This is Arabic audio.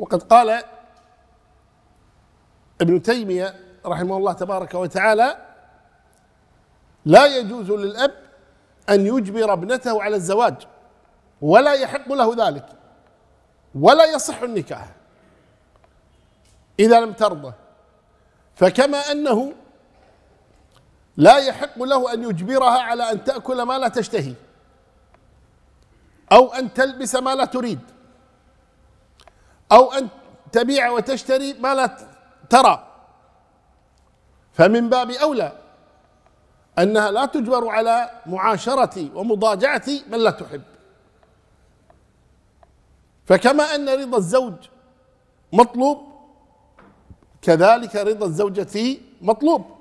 وقد قال ابن تيمية رحمه الله تبارك وتعالى لا يجوز للأب أن يجبر ابنته على الزواج ولا يحق له ذلك ولا يصح النكاح إذا لم ترضى فكما أنه لا يحق له أن يجبرها على أن تأكل ما لا تشتهي أو أن تلبس ما لا تريد أو أن تبيع وتشتري ما لا ترى فمن باب أولى أنها لا تجبر على معاشرة ومضاجعة من لا تحب فكما أن رضا الزوج مطلوب كذلك رضا الزوجة مطلوب